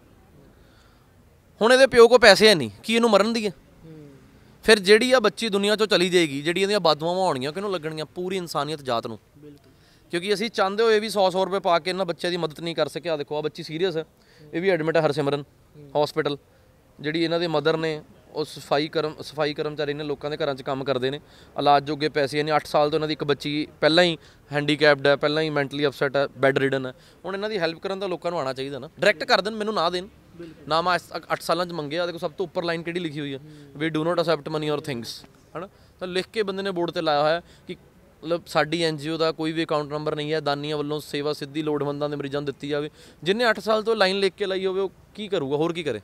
ਹੁਣ ਇਹਦੇ ਪਿਓ ਕੋ ਪੈਸੇ ਹੈ ਨਹੀਂ ਕੀ ਇਹਨੂੰ ਮਰਨ ਦੀ ਹੈ ਫਿਰ ਜਿਹੜੀ ਆ ਬੱਚੀ ਦੁਨੀਆ ਚੋਂ ਚਲੀ ਜਾਏਗੀ ਜਿਹੜੀ ਇਹਦੀਆਂ ਬਦਦੁਆਵਾਂ ਹੋਣਗੀਆਂ ਕਿਹਨੂੰ ਲੱਗਣੀਆਂ ਪੂਰੀ ਇਨਸਾਨੀਅਤ ਜਾਤ ਨੂੰ ਕਿਉਂਕਿ ਅਸੀਂ ਚਾਹੁੰਦੇ ਹੋਏ ਵੀ 100 100 ਰੁਪਏ ਪਾ ਕੇ ਇਹਨਾਂ ਬੱਚਿਆਂ ਦੀ ਮਦਦ ਨਹੀਂ ਕਰ ਸਕੇ ਆ ਦੇਖੋ ਆ ਬੱਚੀ ਸੀਰੀਅਸ ਹੈ ਇਹ ਵੀ ਐਡਮਿਟ ਹੈ ਹਰਸਿਮਰਨ ਹਸਪੀਟਲ ਜਿਹੜੀ ਇਹਨਾਂ ਦੇ ਮਦਰ ਨੇ ਉਹ ਸਫਾਈ ਕਰਮ ਸਫਾਈ ਕਰਮਚਾਰੀ ਨੇ ਲੋਕਾਂ ਦੇ ਘਰਾਂ 'ਚ ਕੰਮ ਕਰਦੇ ਨੇ ਇਲਾਜ ਜੋਗੇ ਪੈਸੇ ਨੇ 8 ਸਾਲ ਤੋਂ ਇਹਨਾਂ ਦੀ ਇੱਕ ਬੱਚੀ ਪਹਿਲਾਂ ਹੀ ਹੈਂਡੀਕੈਪਡ ਹੈ ਪਹਿਲਾਂ ਹੀ ਮੈਂਟਲੀ ਅਪਸੈਟ ਹੈ ਬੈੱਡ ਰਿਡਨ ਹੈ ਹੁਣ ਇਹਨਾਂ ਦੀ ਹੈਲਪ ਕਰਨ ਦਾ ਲੋਕਾਂ ਨੂੰ ਆਣਾ ਚਾਹੀਦਾ ਨਾ ਡਾਇਰੈਕਟ ਕਰ ਦੇਣ ਮੈਨੂੰ ਨਾ ਦੇਣ ਨਾ ਮੈਂ 8 ਸਾਲਾਂ 'ਚ ਮੰਗਿਆ ਦੇਖੋ ਸਭ ਤੋਂ ਉੱਪਰ ਲਾਈਨ ਕਿਹੜੀ ਲਿਖੀ ਹੋਈ ਹੈ we do not accept money or things ਹਨਾ ਤਾਂ ਲਿਖ ਕੇ ਬੰਦੇ ਨੇ ਬੋਰਡ ਤੇ ਲਾਇਆ ਹੋਇਆ ਕਿ ਮਤਲਬ ਸਾਡੀ ਐਨਜੀਓ ਦਾ ਕੋਈ ਵੀ ਅਕਾਊਂਟ ਨੰਬਰ ਨਹੀਂ ਹੈ ਦਾਨੀਆਂ ਵੱਲੋਂ ਸੇਵਾ ਸਿੱਧੀ ਲੋੜਵੰਦਾਂ ਦੇ ਮਰੀਜ਼ਾਂ ਨੂੰ ਦਿੱਤੀ ਜਾਵੇ ਜਿਨੇ 8 ਸਾਲ ਤੋਂ ਲਾਈਨ ਲਿਖ ਕੇ ਲਈ ਹੋਵੇ ਉਹ ਕੀ ਕਰੂਗਾ ਹੋਰ ਕੀ ਕਰੇ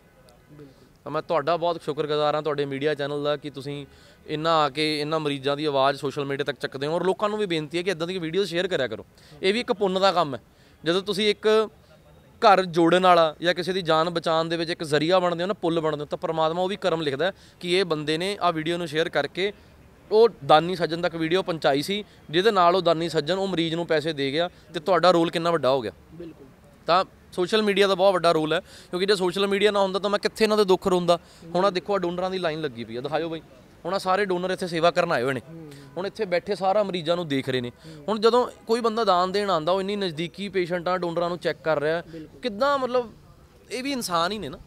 ਤਾਂ ਮੈਂ ਤੁਹਾਡਾ ਬਹੁਤ ਸ਼ੁਕਰਗੁਜ਼ਾਰ ਹਾਂ ਤੁਹਾਡੇ ਮੀਡੀਆ ਚੈਨਲ ਦਾ ਕਿ ਤੁਸੀਂ ਇੰਨਾ ਆ ਕੇ ਇੰਨਾ ਮਰੀਜ਼ਾਂ ਦੀ ਆਵਾਜ਼ ਸੋਸ਼ਲ ਮੀਡੀਆ ਤੱਕ ਚੱਕਦੇ ਹੋ ਔਰ ਲੋਕਾਂ ਨੂੰ ਵੀ ਬੇਨਤੀ ਹੈ ਕਿ ਇਦਾਂ ਦੀ ਵੀਡੀਓਜ਼ ਸ਼ੇਅਰ ਕਰਿਆ ਕਰੋ ਇਹ ਵੀ ਇੱਕ ਪੁੰਨ ਦਾ ਕੰਮ ਹੈ ਜਦੋਂ ਤੁਸੀਂ ਇੱਕ ਘਰ ਜੋੜਨ ਵਾਲਾ ਜਾਂ ਕਿਸੇ ਦੀ ਜਾਨ ਬਚਾਉਣ ਦੇ ਵਿੱਚ ਇੱਕ ਜ਼ਰੀਆ ਬਣਦੇ ਹੋ ਨਾ ਪੁੱਲ ਬਣਦੇ ਹੋ ਤਾਂ ਪਰਮਾਤਮਾ ਉਹ ਵੀ ਕਰਮ ਲਿਖਦਾ ਕਿ ਇਹ ਬੰਦੇ ਨੇ ਆ ਵੀਡੀਓ ਨੂੰ ਸ਼ੇਅਰ ਕਰਕੇ ਉਹ ਦਾਨੀ ਸੱਜਣ ਤੱਕ ਵੀਡੀਓ ਪਹੁੰਚਾਈ ਸੀ ਜਿਹਦੇ ਨਾਲ ਉਹ ਦਾਨੀ ਸੱਜਣ ਉਹ ਮਰੀਜ਼ ਨੂੰ ਪੈਸੇ ਦੇ ਗਿਆ ਤੇ ਤੁਹਾਡਾ ਰੋਲ ਕਿੰਨਾ ਵੱਡਾ ਹੋ ਗਿਆ ਬਿਲਕੁਲ ਤਾਂ ਸੋਸ਼ਲ ਮੀਡੀਆ ਦਾ ਬਹੁਤ ਵੱਡਾ ਰੋਲ ਹੈ ਕਿਉਂਕਿ ਜੇ ਸੋਸ਼ਲ ਮੀਡੀਆ ਨਾ ਹੁੰਦਾ ਤਾਂ ਮੈਂ ਕਿੱਥੇ ਇਹਨਾਂ ਦੇ ਦੁੱਖ ਰੋਂਦਾ ਹੁਣ ਆ ਦੇਖੋ ਆ ਡੋਨਰਾਂ ਦੀ ਲਾਈਨ ਲੱਗੀ ਪਈ ਆ ਦਿਖਾਓ ਬਈ ਹੁਣ ਆ ਸਾਰੇ ਡੋਨਰ ਇੱਥੇ ਸੇਵਾ ਕਰਨ ਆਏ ਹੋਏ ਨੇ ਹੁਣ ਇੱਥੇ ਬੈਠੇ ਸਾਰਾ ਮਰੀਜ਼ਾਂ ਨੂੰ ਦੇਖ ਰਹੇ ਨੇ ਹੁਣ ਜਦੋਂ ਕੋਈ ਬੰਦਾ ਦਾਨ ਦੇਣ ਆਂਦਾ ਉਹ ਇੰਨੀ ਨਜ਼ਦੀਕੀ ਪੇਸ਼ੈਂਟਾਂ ਡੋਨਰਾਂ ਨੂੰ ਚੈੱਕ ਕਰ ਰਿਹਾ ਕਿੱਦਾਂ ਮਤਲਬ ਇਹ ਵੀ ਇਨਸਾਨ ਹੀ ਨੇ ਨਾ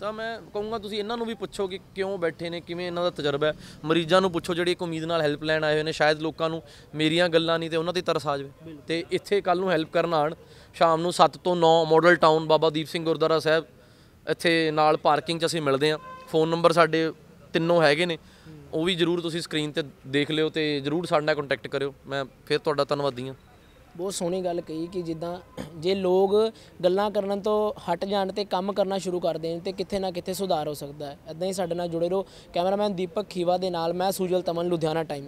ਤਾਂ ਮੈਂ ਕਹੂੰਗਾ ਤੁਸੀਂ ਇਹਨਾਂ ਨੂੰ ਵੀ ਪੁੱਛੋ ਕਿ ਕਿਉਂ ਬੈਠੇ ਨੇ ਕਿਵੇਂ ਇਹਨਾਂ ਦਾ ਤਜਰਬਾ ਹੈ ਮਰੀਜ਼ਾਂ ਨੂੰ ਪੁੱਛੋ ਜਿਹੜੇ ਇੱਕ ਉਮੀਦ ਨਾਲ ਹੈਲਪ ਲੈਣ ਆਏ ਹੋਏ ਨੇ ਸ਼ਾਇਦ ਲੋਕਾਂ ਨੂੰ ਮੇਰੀਆਂ ਗੱਲਾਂ ਨਹੀਂ ਤੇ ਉਹਨਾਂ ਦੀ ਤਰਸ ਆ ਜਾਵੇ ਤੇ ਇੱਥੇ ਕੱਲ ਨੂੰ ਹੈਲਪ ਕਰਨ ਆਣ ਸ਼ਾਮ ਨੂੰ 7 ਤੋਂ 9 ਮਾਡਲ ਟਾਊਨ ਬਾਬਾ ਦੀਪ ਸਿੰਘ ਗੁਰਦੁਆਰਾ ਸਾਹਿਬ ਇੱਥੇ ਨਾਲ ਪਾਰਕਿੰਗ 'ਚ ਅਸੀਂ ਮਿਲਦੇ ਆਂ ਫੋਨ ਨੰਬਰ ਸਾਡੇ ਤਿੰਨੋਂ ਹੈਗੇ ਨੇ ਉਹ ਵੀ ਜਰੂਰ ਤੁਸੀਂ ਸਕਰੀਨ ਤੇ ਦੇਖ ਲਿਓ ਤੇ ਜਰੂਰ ਸਾਡੇ ਨਾਲ ਕੰਟੈਕਟ ਕਰਿਓ ਮੈਂ ਫਿਰ ਤੁਹਾਡਾ ਧੰਨਵਾਦੀ ਆਂ ਬਹੁਤ ਸੋਹਣੀ ਗੱਲ ਕਹੀ ਕਿ ਜਿੱਦਾਂ ਜੇ ਲੋਕ ਗੱਲਾਂ ਕਰਨ ਤੋਂ ਹਟ ਜਾਣ ਤੇ ਕੰਮ ਕਰਨਾ ਸ਼ੁਰੂ ਕਰ ਦੇਣ ਤੇ ਕਿੱਥੇ ਨਾ ਕਿੱਥੇ ਸੁਧਾਰ ਹੋ ਸਕਦਾ ਹੈ ਇਦਾਂ ਹੀ ਸਾਡੇ ਨਾਲ ਜੁੜੇ ਰਹੋ ਕੈਮਰਾਮੈਨ ਦੀਪਕ ਖੀਵਾ ਦੇ ਨਾਲ ਮੈਂ ਸੂਜਲ ਤਮਨ ਲੁਧਿਆਣਾ ਟਾਈਮ